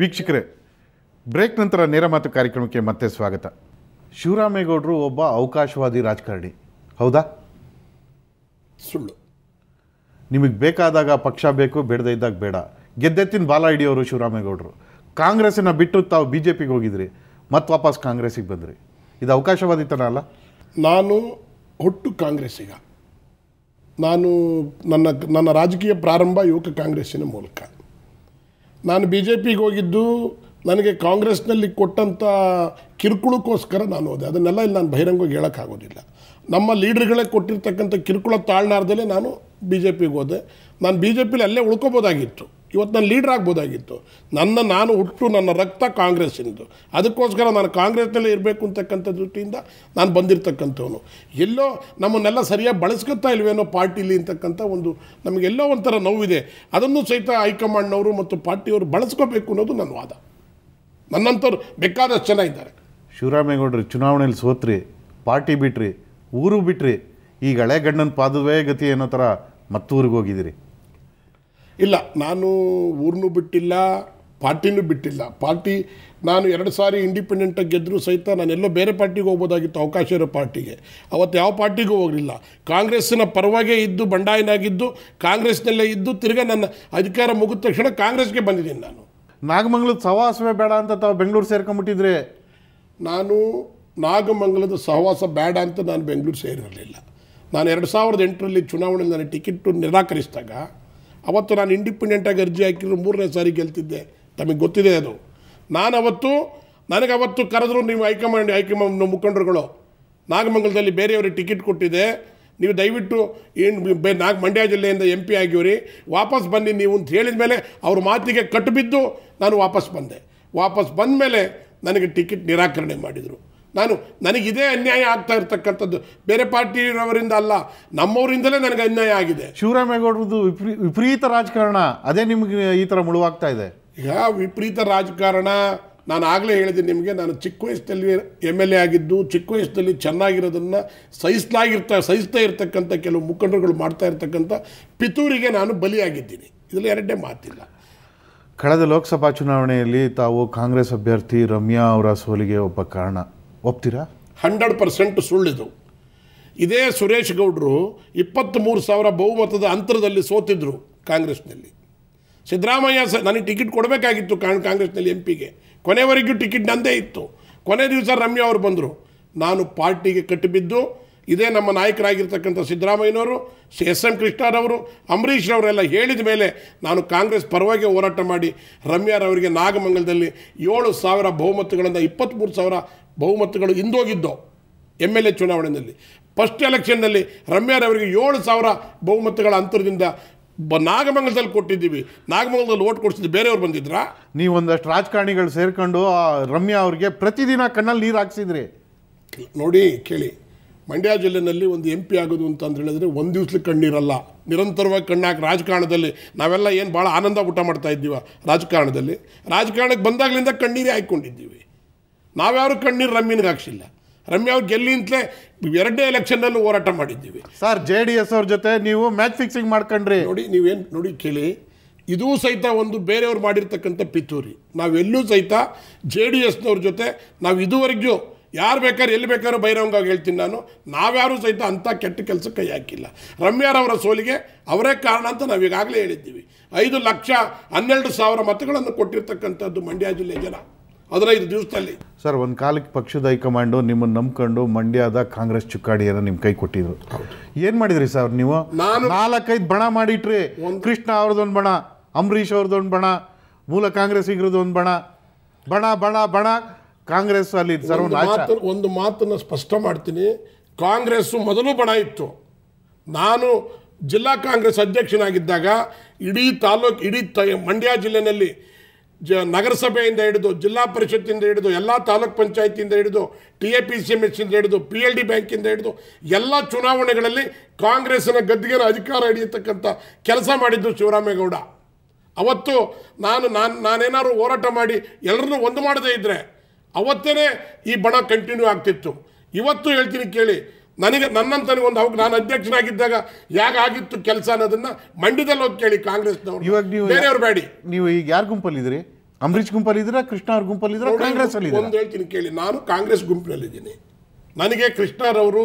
ವೀಕ್ಷಕರೇ ಬ್ರೇಕ್ ನಂತರ ನೇರ ಮಾತು ಕಾರ್ಯಕ್ರಮಕ್ಕೆ ಮತ್ತೆ ಸ್ವಾಗತ ಶಿವರಾಮೇಗೌಡರು ಒಬ್ಬ ಅವಕಾಶವಾದಿ ರಾಜಕಾರಣಿ ಹೌದಾ ಸುಳ್ಳು ನಿಮಗೆ ಬೇಕಾದಾಗ ಪಕ್ಷ ಬೇಕು ಬೇಡದೇ ಇದ್ದಾಗ ಬೇಡ ಗೆದ್ದೆತ್ತಿನ ಬಾಲ ಹಿಡಿಯೋರು ಶಿವರಾಮೇಗೌಡರು ಕಾಂಗ್ರೆಸ್ಸನ್ನು ಬಿಟ್ಟು ತಾವು ಬಿ ಜೆ ಪಿಗೆ ಹೋಗಿದ್ರಿ ಮತ್ತೆ ವಾಪಸ್ ಕಾಂಗ್ರೆಸ್ಸಿಗೆ ಬಂದ್ರಿ ಇದು ಅವಕಾಶವಾದಿತನ ಅಲ್ಲ ನಾನು ಹುಟ್ಟು ಕಾಂಗ್ರೆಸ್ಸಿಗ ನಾನು ನನ್ನ ನನ್ನ ರಾಜಕೀಯ ಪ್ರಾರಂಭ ಯುವಕ ಕಾಂಗ್ರೆಸ್ಸಿನ ಮೂಲಕ ನಾನು ಬಿ ಜೆ ಪಿಗೆ ಹೋಗಿದ್ದು ನನಗೆ ಕಾಂಗ್ರೆಸ್ನಲ್ಲಿ ಕೊಟ್ಟಂಥ ಕಿರುಕುಳಕ್ಕೋಸ್ಕರ ನಾನು ಹೋದೆ ಅದನ್ನೆಲ್ಲ ಇಲ್ಲಿ ನಾನು ಬಹಿರಂಗವಾಗಿ ಹೇಳೋಕ್ಕಾಗೋದಿಲ್ಲ ನಮ್ಮ ಲೀಡರ್ಗಳೇ ಕೊಟ್ಟಿರ್ತಕ್ಕಂಥ ಕಿರುಕುಳ ತಾಳ್ನಾರ್ದಲ್ಲೇ ನಾನು ಬಿ ಜೆ ಪಿಗೆ ಹೋದೆ ನಾನು ಬಿ ಜೆ ಪಿಲಿ ಅಲ್ಲೇ ಉಳ್ಕೊಬೋದಾಗಿತ್ತು ಇವತ್ತು ನಾನು ಲೀಡರ್ ಆಗ್ಬೋದಾಗಿತ್ತು ನನ್ನ ನಾನು ಹುಟ್ಟು ನನ್ನ ರಕ್ತ ಕಾಂಗ್ರೆಸ್ಸಿನದು ಅದಕ್ಕೋಸ್ಕರ ನಾನು ಕಾಂಗ್ರೆಸ್ನಲ್ಲೇ ಇರಬೇಕು ಅಂತಕ್ಕಂಥ ದೃಷ್ಟಿಯಿಂದ ನಾನು ಬಂದಿರತಕ್ಕಂಥವನು ಎಲ್ಲೋ ನಮ್ಮನ್ನೆಲ್ಲ ಸರಿಯಾಗಿ ಬಳಸ್ಕೊತಾ ಇಲ್ವೇನೋ ಪಾರ್ಟಿಲಿ ಅಂತಕ್ಕಂಥ ಒಂದು ನಮಗೆಲ್ಲೋ ಒಂಥರ ನೋವಿದೆ ಅದನ್ನು ಸಹಿತ ಹೈಕಮಾಂಡ್ನವರು ಮತ್ತು ಪಾರ್ಟಿಯವರು ಬಳಸ್ಕೋಬೇಕು ಅನ್ನೋದು ನನ್ನ ವಾದ ನನ್ನಂಥವ್ರು ಬೇಕಾದಷ್ಟು ಜನ ಇದ್ದಾರೆ ಶಿವರಾಮೇಗೌಡರು ಚುನಾವಣೆಯಲ್ಲಿ ಸೋತ್ರಿ ಪಾರ್ಟಿ ಬಿಟ್ರಿ ಊರು ಬಿಟ್ರಿ ಈಗ ಹಳೆ ಗಂಡನ ಪಾದವೇ ಗತಿ ಅನ್ನೋ ಥರ ಮತ್ತೂರಿಗೆ ಹೋಗಿದ್ದೀರಿ ಇಲ್ಲ ನಾನು ಊರನ್ನು ಬಿಟ್ಟಿಲ್ಲ ಪಾರ್ಟಿನೂ ಬಿಟ್ಟಿಲ್ಲ ಪಾರ್ಟಿ ನಾನು ಎರಡು ಸಾರಿ ಇಂಡಿಪೆಂಡೆಂಟಾಗಿ ಗೆದ್ದರೂ ಸಹಿತ ನಾನೆಲ್ಲೋ ಬೇರೆ ಪಾರ್ಟಿಗೆ ಹೋಗ್ಬೋದಾಗಿತ್ತು ಅವಕಾಶ ಇರೋ ಪಾರ್ಟಿಗೆ ಅವತ್ತು ಯಾವ ಪಾರ್ಟಿಗೂ ಹೋಗಲಿಲ್ಲ ಕಾಂಗ್ರೆಸ್ಸಿನ ಪರವಾಗೇ ಇದ್ದು ಬಂಡಾಯನಾಗಿದ್ದು ಕಾಂಗ್ರೆಸ್ನಲ್ಲೇ ಇದ್ದು ತಿರ್ಗಾ ನನ್ನ ಅಧಿಕಾರ ಮುಗಿದ ತಕ್ಷಣ ಕಾಂಗ್ರೆಸ್ಗೆ ಬಂದಿದ್ದೀನಿ ನಾನು ನಾಗಮಂಗಲದ ಸಹವಾಸವೇ ಬೇಡ ಅಂತ ತಾವು ಬೆಂಗಳೂರು ಸೇರ್ಕೊಂಬಿಟ್ಟಿದ್ರೆ ನಾನು ನಾಗಮಂಗಲದ ಸಹವಾಸ ಬೇಡ ಅಂತ ನಾನು ಬೆಂಗಳೂರು ಸೇರಿರಲಿಲ್ಲ ನಾನು ಎರಡು ಸಾವಿರದ ಎಂಟರಲ್ಲಿ ಚುನಾವಣೆಯಲ್ಲಿ ನಾನು ಟಿಕೆಟು ನಿರಾಕರಿಸಿದಾಗ ಅವತ್ತು ನಾನು ಇಂಡಿಪೆಂಡೆಂಟಾಗಿ ಅರ್ಜಿ ಹಾಕಿದ್ರು ಮೂರನೇ ಸಾರಿ ಗೆಲ್ತಿದ್ದೆ ತಮಗೆ ಗೊತ್ತಿದೆ ಅದು ನಾನು ಅವತ್ತು ನನಗೆ ಅವತ್ತು ಕರೆದ್ರು ನೀವು ಹೈಕಮಾಂಡ್ ಹೈಕಮಾಂಡ್ ಮುಖಂಡರುಗಳು ನಾಗಮಂಗಲದಲ್ಲಿ ಬೇರೆಯವರಿಗೆ ಟಿಕೆಟ್ ಕೊಟ್ಟಿದೆ ನೀವು ದಯವಿಟ್ಟು ಏನು ನಾಗ ಮಂಡ್ಯ ಜಿಲ್ಲೆಯಿಂದ ಎಂ ಪಿ ಆಗಿವ್ರಿ ವಾಪಸ್ ಬನ್ನಿ ನೀವು ಅಂತ ಹೇಳಿದ ಮೇಲೆ ಅವ್ರ ಮಾತಿಗೆ ಕಟ್ಟು ಬಿದ್ದು ನಾನು ವಾಪಸ್ ಬಂದೆ ವಾಪಸ್ ಬಂದ ಮೇಲೆ ನನಗೆ ಟಿಕೆಟ್ ನಿರಾಕರಣೆ ಮಾಡಿದರು ನಾನು ನನಗಿದೇ ಅನ್ಯಾಯ ಆಗ್ತಾ ಇರ್ತಕ್ಕಂಥದ್ದು ಬೇರೆ ಪಾರ್ಟಿಯವರಿಂದ ಅಲ್ಲ ನಮ್ಮವರಿಂದಲೇ ನನಗೆ ಅನ್ಯಾಯ ಆಗಿದೆ ಶಿವರಾಮೇಗೌಡರದ್ದು ವಿಪರೀ ವಿಪರೀತ ರಾಜಕಾರಣ ಅದೇ ನಿಮಗೆ ಈ ಥರ ಮುಳುವಾಗ್ತಾ ಇದೆ ಈಗ ವಿಪರೀತ ರಾಜಕಾರಣ ನಾನು ಆಗಲೇ ಹೇಳಿದೆ ನಿಮಗೆ ನಾನು ಚಿಕ್ಕ ವಯಸ್ಸಲ್ಲಿ ಎಮ್ ಎಲ್ ಎ ಆಗಿದ್ದು ಚಿಕ್ಕ ವಯಸ್ಸಲ್ಲಿ ಚೆನ್ನಾಗಿರೋದನ್ನು ಸಹಿಸ್ಲಾಗಿರ್ತ ಸಹಿಸ್ತಾ ಇರ್ತಕ್ಕಂಥ ಕೆಲವು ಮುಖಂಡರುಗಳು ಮಾಡ್ತಾ ಇರ್ತಕ್ಕಂಥ ಪಿತೂರಿಗೆ ನಾನು ಬಲಿಯಾಗಿದ್ದೀನಿ ಇದರಲ್ಲಿ ಎರಡನೇ ಮಾತಿಲ್ಲ ಕಳೆದ ಲೋಕಸಭಾ ಚುನಾವಣೆಯಲ್ಲಿ ತಾವು ಕಾಂಗ್ರೆಸ್ ಅಭ್ಯರ್ಥಿ ರಮ್ಯಾ ಅವರ ಸೋಲಿಗೆ ಒಬ್ಬ ಕಾರಣ ಒಪ್ತೀರಾ ಹಂಡ್ರೆಡ್ ಪರ್ಸೆಂಟ್ ಸುಳ್ಳಿದು ಇದೇ ಸುರೇಶ್ ಗೌಡರು ಇಪ್ಪತ್ತ್ಮೂರು ಸಾವಿರ ಬಹುಮತದ ಅಂತರದಲ್ಲಿ ಸೋತಿದ್ದರು ಕಾಂಗ್ರೆಸ್ನಲ್ಲಿ ಸಿದ್ದರಾಮಯ್ಯ ಸರ್ ನನಗೆ ಟಿಕೆಟ್ ಕೊಡಬೇಕಾಗಿತ್ತು ಕಾಂಗ್ರೆಸ್ನಲ್ಲಿ ಎಂ ಪಿಗೆ ಕೊನೆವರೆಗೂ ಟಿಕೆಟ್ ನಂದೇ ಇತ್ತು ಕೊನೆ ದಿವಸ ರಮ್ಯಾ ಅವರು ಬಂದರು ನಾನು ಪಾರ್ಟಿಗೆ ಕಟ್ಟಿಬಿದ್ದು ಇದೇ ನಮ್ಮ ನಾಯಕರಾಗಿರ್ತಕ್ಕಂಥ ಸಿದ್ದರಾಮಯ್ಯನವರು ಎಸ್ ಎಂ ಕೃಷ್ಣರವರು ಅಂಬರೀಷ್ರವರೆಲ್ಲ ಹೇಳಿದ ಮೇಲೆ ನಾನು ಕಾಂಗ್ರೆಸ್ ಪರವಾಗಿ ಹೋರಾಟ ಮಾಡಿ ರಮ್ಯಾರವರಿಗೆ ನಾಗಮಂಗಲದಲ್ಲಿ ಏಳು ಸಾವಿರ ಬಹುಮತಗಳನ್ನು ಇಪ್ಪತ್ತ್ಮೂರು ಸಾವಿರ ಬಹುಮತಗಳು ಹಿಂದೋಗಿದ್ದವು ಎಮ್ ಎಲ್ ಎ ಚುನಾವಣೆಯಲ್ಲಿ ಫಸ್ಟ್ ಎಲೆಕ್ಷನ್ನಲ್ಲಿ ರಮ್ಯಾರವರಿಗೆ ಏಳು ಸಾವಿರ ಬಹುಮತಗಳ ಅಂತರದಿಂದ ಬ ನಾಗಮಂಗಲದಲ್ಲಿ ಕೊಟ್ಟಿದ್ದೀವಿ ನಾಗಮಂಗಲದಲ್ಲಿ ಓಟ್ ಕೊಡಿಸಿದ್ದು ಬೇರೆಯವ್ರು ಬಂದಿದ್ರಾ ನೀವು ಒಂದಷ್ಟು ರಾಜಕಾರಣಿಗಳು ಸೇರಿಕೊಂಡು ರಮ್ಯಾ ಅವರಿಗೆ ಪ್ರತಿದಿನ ಕಣ್ಣಲ್ಲಿ ನೀರು ಹಾಕ್ಸಿದ್ರಿ ನೋಡಿ ಕೇಳಿ ಮಂಡ್ಯ ಜಿಲ್ಲೆಯಲ್ಲಿ ಒಂದು ಎಂ ಪಿ ಆಗೋದು ಅಂತಂದು ಹೇಳಿದರೆ ಹೇಳಿದ್ರೆ ಒಂದು ದಿವ್ಸಲಿ ಕಣ್ಣೀರಲ್ಲ ನಿರಂತರವಾಗಿ ಕಣ್ಣಾಕಿ ರಾಜಕಾರಣದಲ್ಲಿ ನಾವೆಲ್ಲ ಏನು ಭಾಳ ಆನಂದ ಊಟ ಮಾಡ್ತಾ ಇದ್ದೀವ ರಾಜಕಾರಣದಲ್ಲಿ ರಾಜಕಾರಣಕ್ಕೆ ಬಂದಾಗಲಿಂದ ಕಣ್ಣೀರೇ ಹಾಕ್ಕೊಂಡಿದ್ದೀವಿ ನಾವ್ಯಾರು ಕಣ್ಣೀರು ರಮ್ಯನಿಗೆ ಹಾಕ್ಸಿಲ್ಲ ರಮ್ಯ ಅವ್ರು ಗೆಲ್ಲಿಂತಲೇ ಎರಡನೇ ಎಲೆಕ್ಷನ್ನಲ್ಲಿ ಹೋರಾಟ ಮಾಡಿದ್ದೀವಿ ಸರ್ ಜೆ ಡಿ ಎಸ್ ಅವ್ರ ಜೊತೆ ನೀವು ಮ್ಯಾಚ್ ಫಿಕ್ಸಿಂಗ್ ಮಾಡ್ಕೊಂಡ್ರಿ ನೋಡಿ ನೀವೇನು ನೋಡಿ ಕೇಳಿ ಇದೂ ಸಹಿತ ಒಂದು ಬೇರೆಯವ್ರು ಮಾಡಿರ್ತಕ್ಕಂಥ ಪಿತೂರಿ ನಾವೆಲ್ಲೂ ಸಹಿತ ಜೆ ಡಿ ಎಸ್ನವ್ರ ಜೊತೆ ನಾವು ಇದುವರೆಗೂ ಯಾರು ಬೇಕಾದ್ರೆ ಎಲ್ಲಿ ಬೇಕಾದ್ರೂ ಬಹಿರಂಗವಾಗಿ ಹೇಳ್ತೀನಿ ನಾನು ನಾವ್ಯಾರು ಸಹಿತ ಅಂಥ ಕೆಟ್ಟ ಕೆಲಸಕ್ಕೆ ಕೈ ಹಾಕಿಲ್ಲ ರಮ್ಯಾರವರ ಸೋಲಿಗೆ ಅವರೇ ಕಾರಣ ಅಂತ ನಾವು ಈಗಾಗಲೇ ಹೇಳಿದ್ದೀವಿ ಐದು ಲಕ್ಷ ಹನ್ನೆರಡು ಸಾವಿರ ಮತಗಳನ್ನು ಕೊಟ್ಟಿರ್ತಕ್ಕಂಥದ್ದು ಮಂಡ್ಯ ಜಿಲ್ಲೆಯ ಜನ ಐದು ದಿವಸದಲ್ಲಿ ಸರ್ ಒಂದು ಕಾಲಕ್ಕೆ ಪಕ್ಷದ ಹೈಕಮಾಂಡು ನಿಮ್ಮನ್ನು ನಂಬ್ಕೊಂಡು ಮಂಡ್ಯದ ಕಾಂಗ್ರೆಸ್ ಚುಕ್ಕಾಡಿಯನ್ನು ನಿಮ್ಮ ಕೈ ಕೊಟ್ಟಿದ್ರು ಏನು ಮಾಡಿದ್ರಿ ಸರ್ ನೀವು ನಾನು ನಾಲ್ಕೈದು ಬಣ ಮಾಡಿಟ್ರಿ ಕೃಷ್ಣ ಅವ್ರದ್ದೊಂದು ಬಣ ಅಂಬರೀಷ್ ಅವ್ರದ್ದೊಂದು ಬಣ ಮೂಲ ಕಾಂಗ್ರೆಸ್ಸಿಗರದ್ದು ಬಣ ಬಣ ಬಣ ಬಣ ಕಾಂಗ್ರೆಸ್ ಅಲ್ಲಿ ಮಾತು ಒಂದು ಮಾತನ್ನು ಸ್ಪಷ್ಟ ಮಾಡ್ತೀನಿ ಕಾಂಗ್ರೆಸ್ಸು ಮೊದಲು ಬಣ ಇತ್ತು ನಾನು ಜಿಲ್ಲಾ ಕಾಂಗ್ರೆಸ್ ಅಧ್ಯಕ್ಷನಾಗಿದ್ದಾಗ ಇಡೀ ತಾಲೂಕ್ ಇಡೀ ತ ಮಂಡ್ಯ ಜಿಲ್ಲೆಯಲ್ಲಿ ಜ ನಗರಸಭೆಯಿಂದ ಹಿಡಿದು ಜಿಲ್ಲಾ ಪರಿಷತ್ತಿಂದ ಹಿಡಿದು ಎಲ್ಲ ತಾಲೂಕ್ ಪಂಚಾಯತಿಯಿಂದ ಹಿಡಿದು T A P C M ಇಂದ ಹಿಡಿದು ಪಿ ಎಲ್ ಡಿ ಬ್ಯಾಂಕಿಂದ ಹಿಡಿದು ಎಲ್ಲ ಚುನಾವಣೆಗಳಲ್ಲಿ ಕಾಂಗ್ರೆಸ್ಸಿನ ಗದ್ದಿಗೆರ ಅಧಿಕಾರ ಹಿಡಿಯತಕ್ಕಂಥ ಕೆಲಸ ಮಾಡಿದ್ದು ಶಿವರಾಮೇಗೌಡ ಅವತ್ತು ನಾನು ನಾನು ನಾನೇನಾದ್ರು ಹೋರಾಟ ಮಾಡಿ ಎಲ್ಲರನ್ನೂ ಒಂದು ಮಾಡದೇ ಇದ್ದರೆ ಅವತ್ತೇ ಈ ಬಣ ಕಂಟಿನ್ಯೂ ಆಗ್ತಿತ್ತು ಇವತ್ತು ಹೇಳ್ತೀನಿ ಕೇಳಿ ನನಗೆ ಒಂದು ಅವಾಗ ನಾನು ಅಧ್ಯಕ್ಷನಾಗಿದ್ದಾಗ ಯಾಕೆ ಆಗಿತ್ತು ಕೆಲಸ ಅನ್ನೋದನ್ನ ಮಂಡ್ಯದಲ್ಲಿ ಹೋಗಿ ಕೇಳಿ ಕಾಂಗ್ರೆಸ್ನವರು ಇವಾಗ ನೀವು ಬೇರೆಯವ್ರು ಬೇಡಿ ನೀವು ಈಗ ಯಾರ ಗುಂಪಲ್ಲಿದ್ದೀರಿ ಅಂಬರೀಷ್ ಗುಂಪಲ್ಲಿದ್ದೀರಾ ಕೃಷ್ಣ ಅವ್ರ ಗುಂಪಲ್ಲಿದ್ದೀರಾ ಕಾಂಗ್ರೆಸ್ ಅಲ್ಲಿ ಒಂದು ಹೇಳ್ತೀನಿ ಕೇಳಿ ನಾನು ಕಾಂಗ್ರೆಸ್ ಗುಂಪಿನಲ್ಲಿದ್ದೀನಿ ನನಗೆ ಕೃಷ್ಣರವರು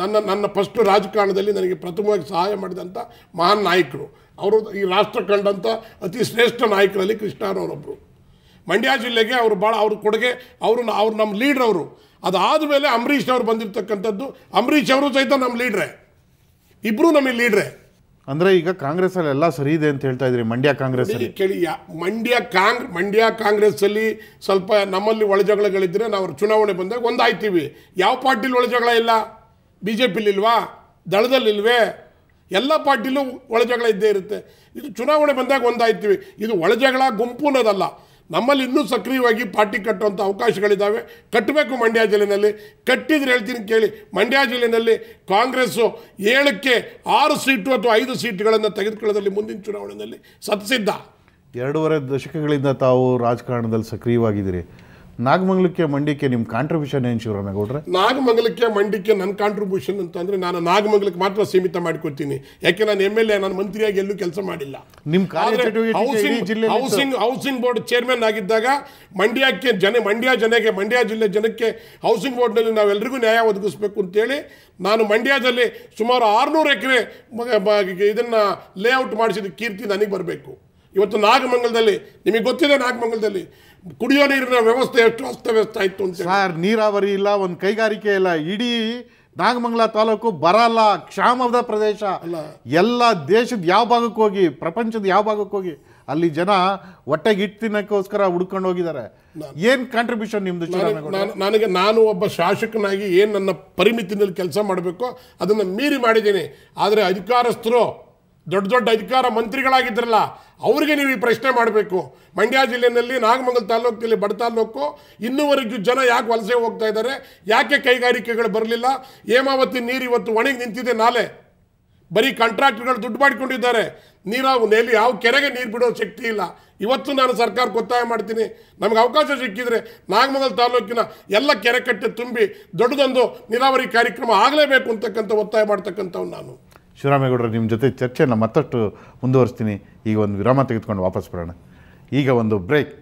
ನನ್ನ ನನ್ನ ಫಸ್ಟ್ ರಾಜಕಾರಣದಲ್ಲಿ ನನಗೆ ಪ್ರಥಮವಾಗಿ ಸಹಾಯ ಮಾಡಿದಂಥ ಮಹಾನ್ ನಾಯಕರು ಅವರು ಈ ರಾಷ್ಟ್ರ ಕಂಡಂಥ ಅತಿ ಶ್ರೇಷ್ಠ ನಾಯಕರಲ್ಲಿ ಕೃಷ್ಣರವರೊಬ್ಬರು ಮಂಡ್ಯ ಜಿಲ್ಲೆಗೆ ಅವರು ಭಾಳ ಅವ್ರ ಕೊಡುಗೆ ಅವರು ಅವ್ರು ನಮ್ಮ ಲೀಡ್ರ್ ಅವರು ಅದಾದ ಮೇಲೆ ಅಂಬರೀಷ್ನವ್ರು ಬಂದಿರತಕ್ಕಂಥದ್ದು ಅಂಬರೀಷ್ ಅವರು ಸಹಿತ ನಮ್ಮ ಲೀಡ್ರೆ ಇಬ್ಬರೂ ನಮಗೆ ಲೀಡ್ರೇ ಅಂದರೆ ಈಗ ಕಾಂಗ್ರೆಸ್ಸಲ್ಲಿ ಎಲ್ಲ ಸರಿ ಇದೆ ಅಂತ ಹೇಳ್ತಾ ಇದ್ರಿ ಮಂಡ್ಯ ಕಾಂಗ್ರೆಸ್ ಕೇಳಿ ಮಂಡ್ಯ ಕಾಂಗ್ ಮಂಡ್ಯ ಕಾಂಗ್ರೆಸ್ಸಲ್ಲಿ ಸ್ವಲ್ಪ ನಮ್ಮಲ್ಲಿ ಒಳಜಗಳಿದ್ದರೆ ನಾವು ಚುನಾವಣೆ ಬಂದಾಗ ಒಂದಾಯ್ತೀವಿ ಯಾವ ಪಾರ್ಟಿಲಿ ಒಳಜಗಳ ಇಲ್ಲ ಬಿ ಜೆ ಪಿಲಿಲ್ವಾ ದಳದಲ್ಲಿಲ್ವೇ ಎಲ್ಲ ಪಾರ್ಟಿಲೂ ಒಳಜಗಳ ಇದ್ದೇ ಇರುತ್ತೆ ಇದು ಚುನಾವಣೆ ಬಂದಾಗ ಒಂದಾಯ್ತೀವಿ ಇದು ಒಳಜಗಳ ಗುಂಪು ಅನ್ನೋದಲ್ಲ ನಮ್ಮಲ್ಲಿ ಇನ್ನೂ ಸಕ್ರಿಯವಾಗಿ ಪಾರ್ಟಿ ಕಟ್ಟುವಂಥ ಅವಕಾಶಗಳಿದ್ದಾವೆ ಕಟ್ಟಬೇಕು ಮಂಡ್ಯ ಜಿಲ್ಲೆಯಲ್ಲಿ ಕಟ್ಟಿದ್ರೆ ಹೇಳ್ತೀನಿ ಕೇಳಿ ಮಂಡ್ಯ ಜಿಲ್ಲೆಯಲ್ಲಿ ಕಾಂಗ್ರೆಸ್ಸು ಏಳಕ್ಕೆ ಆರು ಸೀಟು ಅಥವಾ ಐದು ಸೀಟುಗಳನ್ನು ತೆಗೆದುಕೊಳ್ಳೋದಲ್ಲಿ ಮುಂದಿನ ಚುನಾವಣೆಯಲ್ಲಿ ಸತ್ಸಿದ್ಧ ಎರಡೂವರೆ ದಶಕಗಳಿಂದ ತಾವು ರಾಜಕಾರಣದಲ್ಲಿ ಸಕ್ರಿಯವಾಗಿದ್ದೀರಿ ನಾಗಮಂಗಲಕ್ಕೆ ಮಂಡ್ಯಕ್ಕೆ ನಿಮ್ಮ ಕಾಂಟ್ರಿಬ್ಯೂಷನ್ ಏನು ಶಿವರಾಮೇಗೌಡ್ರೆ ನಾಗಮಂಗಲಕ್ಕೆ ಮಂಡ್ಯಕ್ಕೆ ನನ್ನ ಕಾಂಟ್ರಿಬ್ಯೂಷನ್ ಅಂತಂದ್ರೆ ನಾನು ನಾಗಮಂಗಲಕ್ಕೆ ಮಾತ್ರ ಸೀಮಿತ ಮಾಡ್ಕೊತೀನಿ ಯಾಕೆ ನಾನು ಎಮ್ ಎಲ್ ಎ ನಾನು ಮಂತ್ರಿಯಾಗಿ ಎಲ್ಲೂ ಕೆಲಸ ಮಾಡಿಲ್ಲ ನಿಮ್ಮ ಹೌಸಿಂಗ್ ಜಿಲ್ಲೆ ಹೌಸಿಂಗ್ ಹೌಸಿಂಗ್ ಬೋರ್ಡ್ ಚೇರ್ಮನ್ ಆಗಿದ್ದಾಗ ಮಂಡ್ಯಕ್ಕೆ ಜನ ಮಂಡ್ಯ ಜನಕ್ಕೆ ಮಂಡ್ಯ ಜಿಲ್ಲೆ ಜನಕ್ಕೆ ಹೌಸಿಂಗ್ ಬೋರ್ಡ್ನಲ್ಲಿ ನಾವೆಲ್ಲರಿಗೂ ನ್ಯಾಯ ಒದಗಿಸ್ಬೇಕು ಅಂತೇಳಿ ನಾನು ಮಂಡ್ಯದಲ್ಲಿ ಸುಮಾರು ಆರುನೂರು ಎಕರೆ ಇದನ್ನು ಲೇಔಟ್ ಮಾಡಿಸಿದ ಕೀರ್ತಿ ನನಗೆ ಬರಬೇಕು ಇವತ್ತು ನಾಗಮಂಗಲದಲ್ಲಿ ನಿಮಗೆ ಗೊತ್ತಿದೆ ನಾಗಮಂಗಲದಲ್ಲಿ ಕುಡಿಯೋ ನೀರಿನ ವ್ಯವಸ್ಥೆ ಎಷ್ಟು ಅಸ್ತವ್ಯಸ್ತ ಆಯಿತು ಅಂತ ಸರ್ ನೀರಾವರಿ ಇಲ್ಲ ಒಂದು ಕೈಗಾರಿಕೆ ಇಲ್ಲ ಇಡೀ ನಾಗಮಂಗಲ ತಾಲೂಕು ಬರಲ್ಲ ಕ್ಷಾಮದ ಪ್ರದೇಶ ಎಲ್ಲ ದೇಶದ ಯಾವ ಭಾಗಕ್ಕೆ ಹೋಗಿ ಪ್ರಪಂಚದ ಯಾವ ಭಾಗಕ್ಕೆ ಹೋಗಿ ಅಲ್ಲಿ ಜನ ಹೊಟ್ಟೆಗೆ ಇಟ್ಟು ತಿನ್ನೋಕ್ಕೋಸ್ಕರ ಹುಡ್ಕೊಂಡು ಹೋಗಿದ್ದಾರೆ ಏನು ಕಾಂಟ್ರಿಬ್ಯೂಷನ್ ನಿಮ್ಮದು ನನಗೆ ನಾನು ಒಬ್ಬ ಶಾಸಕನಾಗಿ ಏನು ನನ್ನ ಪರಿಮಿತಿನಲ್ಲಿ ಕೆಲಸ ಮಾಡಬೇಕು ಅದನ್ನು ಮೀರಿ ಮಾಡಿದ್ದೀನಿ ಆದರೆ ಅಧಿಕಾರಸ್ಥರು ದೊಡ್ಡ ದೊಡ್ಡ ಅಧಿಕಾರ ಮಂತ್ರಿಗಳಾಗಿದ್ರಲ್ಲ ಅವರಿಗೆ ನೀವು ಈ ಪ್ರಶ್ನೆ ಮಾಡಬೇಕು ಮಂಡ್ಯ ಜಿಲ್ಲೆಯಲ್ಲಿ ನಾಗಮಂಗಲ ತಾಲೂಕಿನಲ್ಲಿ ಬಡ ತಾಲೂಕು ಇನ್ನೂವರೆಗೂ ಜನ ಯಾಕೆ ವಲಸೆ ಹೋಗ್ತಾ ಇದ್ದಾರೆ ಯಾಕೆ ಕೈಗಾರಿಕೆಗಳು ಬರಲಿಲ್ಲ ಹೇಮಾವತಿ ನೀರು ಇವತ್ತು ಒಣಗಿ ನಿಂತಿದೆ ನಾಲೆ ಬರೀ ಕಾಂಟ್ರಾಕ್ಟ್ಗಳು ದುಡ್ಡು ಮಾಡಿಕೊಂಡಿದ್ದಾರೆ ನೀರಾವು ನೆಲ್ಲಿ ಯಾವ ಕೆರೆಗೆ ನೀರು ಬಿಡೋ ಶಕ್ತಿ ಇಲ್ಲ ಇವತ್ತು ನಾನು ಸರ್ಕಾರಕ್ಕೆ ಒತ್ತಾಯ ಮಾಡ್ತೀನಿ ನಮಗೆ ಅವಕಾಶ ಸಿಕ್ಕಿದರೆ ನಾಗಮಂಗಲ ತಾಲೂಕಿನ ಎಲ್ಲ ಕೆರೆ ಕಟ್ಟೆ ತುಂಬಿ ದೊಡ್ಡದೊಂದು ನೀರಾವರಿ ಕಾರ್ಯಕ್ರಮ ಆಗಲೇಬೇಕು ಅಂತಕ್ಕಂಥ ಒತ್ತಾಯ ಮಾಡ್ತಕ್ಕಂಥವ್ನು ನಾನು ಶಿವರಾಮೇಗೌಡರು ನಿಮ್ಮ ಜೊತೆ ಚರ್ಚೆಯನ್ನು ಮತ್ತಷ್ಟು ಮುಂದುವರಿಸ್ತೀನಿ ಈಗ ಒಂದು ವಿರಾಮ ತೆಗೆದುಕೊಂಡು ವಾಪಸ್ ಬರೋಣ ಈಗ ಒಂದು ಬ್ರೇಕ್